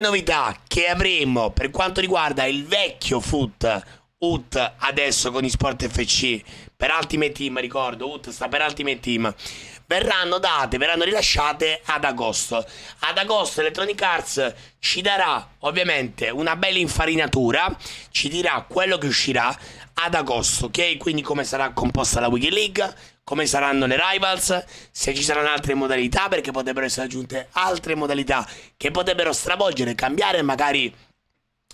novità che avremo per quanto riguarda il vecchio foot UT adesso con i Sport FC per Ultimate Team, ricordo, UT sta per Ultimate Team. Verranno date, verranno rilasciate ad agosto. Ad agosto Electronic Arts ci darà ovviamente una bella infarinatura, ci dirà quello che uscirà ad agosto, ok? Quindi come sarà composta la Wikileague, come saranno le rivals, se ci saranno altre modalità, perché potrebbero essere aggiunte altre modalità che potrebbero stravolgere, cambiare magari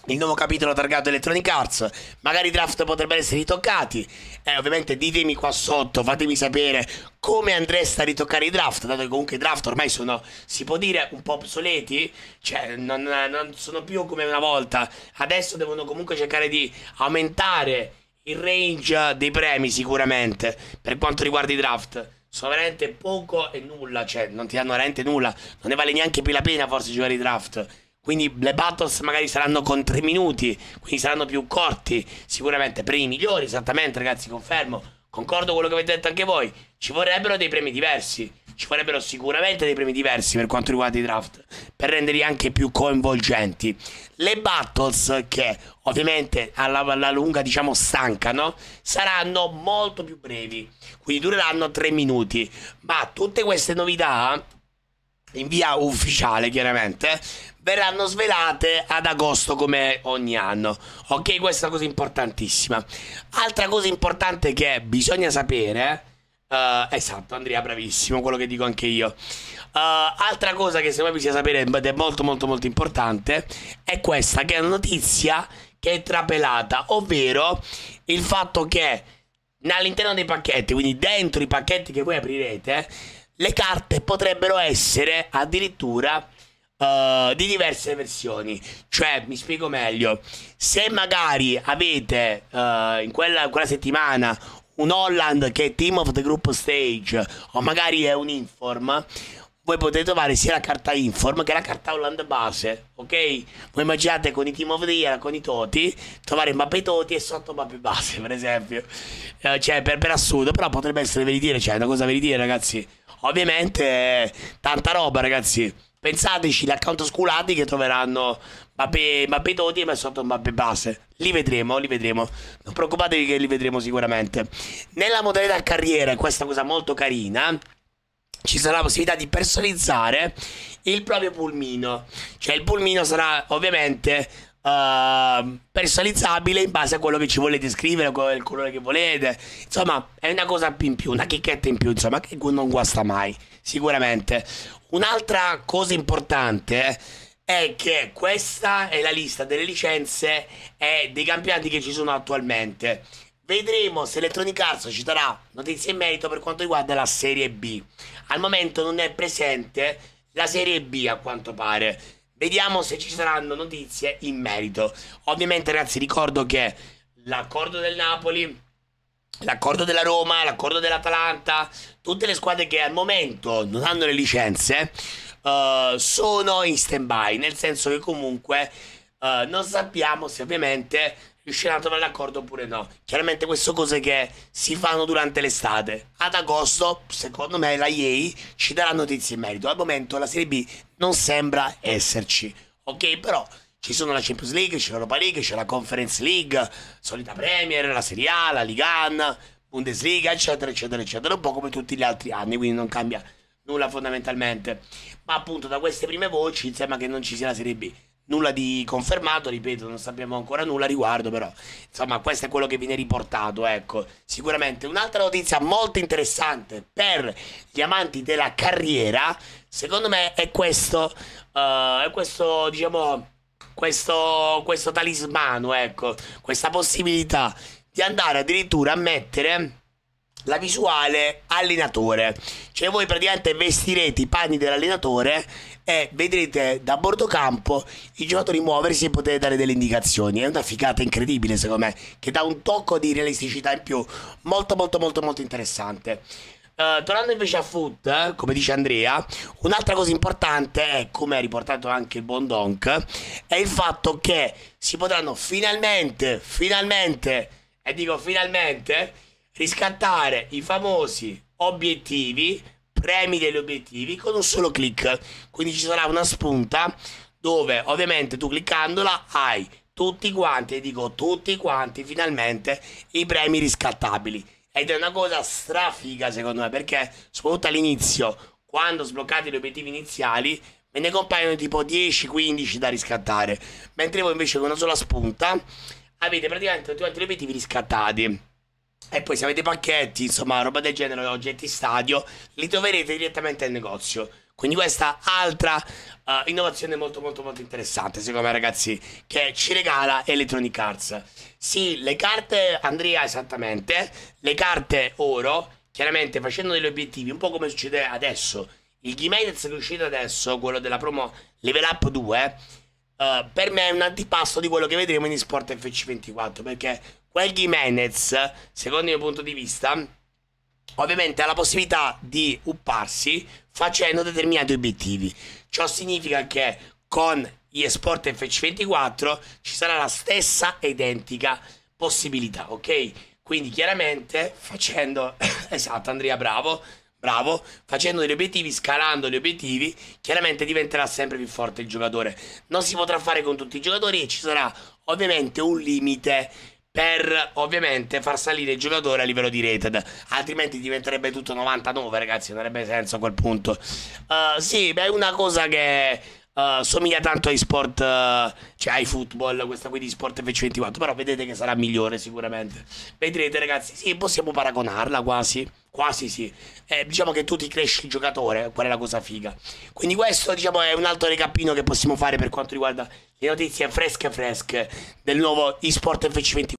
il nuovo capitolo targato Electronic Arts, magari i draft potrebbero essere ritoccati. Eh, ovviamente ditemi qua sotto, fatemi sapere come andreste a ritoccare i draft, dato che comunque i draft ormai sono, si può dire, un po' obsoleti, cioè non, non sono più come una volta. Adesso devono comunque cercare di aumentare il range dei premi sicuramente per quanto riguarda i draft sono veramente poco e nulla, cioè non ti danno veramente nulla, non ne vale neanche più la pena forse giocare i draft. Quindi le battles magari saranno con 3 minuti, quindi saranno più corti, sicuramente premi migliori, esattamente ragazzi, confermo, concordo con quello che avete detto anche voi, ci vorrebbero dei premi diversi ci farebbero sicuramente dei premi diversi per quanto riguarda i draft, per renderli anche più coinvolgenti. Le battles, che ovviamente alla, alla lunga diciamo stancano, saranno molto più brevi, quindi dureranno 3 minuti. Ma tutte queste novità, in via ufficiale chiaramente, verranno svelate ad agosto come ogni anno. Ok, questa è una cosa importantissima. Altra cosa importante che bisogna sapere Uh, esatto, Andrea, bravissimo, quello che dico anche io. Uh, altra cosa che se voi bisogna sapere ed è molto molto molto importante è questa, che è una notizia che è trapelata, ovvero il fatto che all'interno dei pacchetti, quindi dentro i pacchetti che voi aprirete, le carte potrebbero essere addirittura uh, di diverse versioni. Cioè, mi spiego meglio, se magari avete in quella, in quella settimana un Holland che è team of the group stage o magari è un inform voi potete trovare sia la carta inform che la carta Holland base ok voi immaginate con i team of the year con i toti trovare mappe toti e sotto mappe base per esempio eh, cioè per, per, assurdo però potrebbe essere veritiera cioè è una cosa veritiera ragazzi ovviamente eh, tanta roba ragazzi pensateci gli account sculati che troveranno Mbappé, Mbappé Toti ma è sotto Mbappé base. Li vedremo, li vedremo. Non preoccupatevi che li vedremo sicuramente. Nella modalità carriera, questa cosa molto carina, ci sarà la possibilità di personalizzare il proprio pulmino. Cioè il pulmino sarà ovviamente uh, personalizzabile in base a quello che ci volete scrivere, il colore che volete. Insomma, è una cosa in più, una chicchetta in più, insomma, che non guasta mai, sicuramente. Un'altra cosa importante eh, è che questa è la lista delle licenze e dei campionati che ci sono attualmente. Vedremo se Electronic Arts ci darà notizie in merito per quanto riguarda la Serie B. Al momento non è presente la Serie B a quanto pare. Vediamo se ci saranno notizie in merito. Ovviamente ragazzi ricordo che l'accordo del Napoli, l'accordo della Roma, l'accordo dell'Atalanta, tutte le squadre che al momento non hanno le licenze uh, sono in stand-by, nel senso che comunque uh, non sappiamo se ovviamente riusciranno a trovare l'accordo oppure no. Chiaramente queste cose che si fanno durante l'estate. Ad agosto, secondo me, la EA ci darà notizie in merito. Al momento la Serie B non sembra esserci. Ok, però ci sono la Champions League, c'è l'Europa League, c'è la Conference League, solita Premier, la Serie A, la Ligan, Bundesliga, eccetera, eccetera, eccetera. Un po' come tutti gli altri anni, quindi non cambia nulla fondamentalmente. Ma appunto da queste prime voci sembra che non ci sia la Serie B. Nulla di confermato, ripeto, non sappiamo ancora nulla a riguardo, però insomma questo è quello che viene riportato, ecco. Sicuramente un'altra notizia molto interessante per gli amanti della carriera, secondo me è questo, uh, è questo, diciamo, questo, questo talismano, ecco, questa possibilità di andare addirittura a mettere la visuale allenatore. Cioè voi praticamente vestirete i panni dell'allenatore e vedrete da bordo campo i giocatori muoversi e potete dare delle indicazioni. È una figata incredibile secondo me, che dà un tocco di realisticità in più. Molto molto molto molto interessante. Uh, tornando invece a foot, eh, come dice Andrea, un'altra cosa importante è, come ha riportato anche il buon Donk, è il fatto che si potranno finalmente, finalmente, e dico finalmente, riscattare i famosi obiettivi, premi degli obiettivi con un solo clic. Quindi ci sarà una spunta dove ovviamente tu cliccandola hai tutti quanti, e dico tutti quanti, finalmente i premi riscattabili. Ed è una cosa strafiga secondo me perché soprattutto all'inizio, quando sbloccate gli obiettivi iniziali, me ne compaiono tipo 10-15 da riscattare. Mentre voi invece con una sola spunta avete praticamente tutti gli obiettivi riscattati. E poi se avete pacchetti, insomma, roba del genere, oggetti stadio, li troverete direttamente al negozio. Quindi questa altra uh, innovazione molto molto molto interessante, secondo me ragazzi, che ci regala Electronic Arts. Sì, le carte, Andrea, esattamente, le carte oro, chiaramente facendo degli obiettivi, un po' come succede adesso. Il Gimedez che è uscito adesso, quello della promo Level Up 2, uh, eh, per me è un antipasto di quello che vedremo in Sport FC24, perché quel Jimenez, secondo il mio punto di vista, ovviamente ha la possibilità di upparsi facendo determinati obiettivi. Ciò significa che con eSport FC24 ci sarà la stessa identica possibilità, ok? Quindi chiaramente facendo, esatto Andrea, bravo, bravo, facendo degli obiettivi, scalando gli obiettivi, chiaramente diventerà sempre più forte il giocatore. Non si potrà fare con tutti i giocatori e ci sarà ovviamente un limite per ovviamente far salire il giocatore a livello di rated, altrimenti diventerebbe tutto 99 ragazzi, non avrebbe senso a quel punto. Uh, sì, beh, è una cosa che uh, somiglia tanto ai sport, uh, cioè ai football, questa qui di Sport F24, però vedete che sarà migliore sicuramente. Vedrete ragazzi, sì, possiamo paragonarla quasi, quasi sì. Eh, diciamo che tu ti cresci il giocatore, qual è la cosa figa. Quindi questo diciamo è un altro recapino che possiamo fare per quanto riguarda le notizie fresche fresche del nuovo eSport fc 24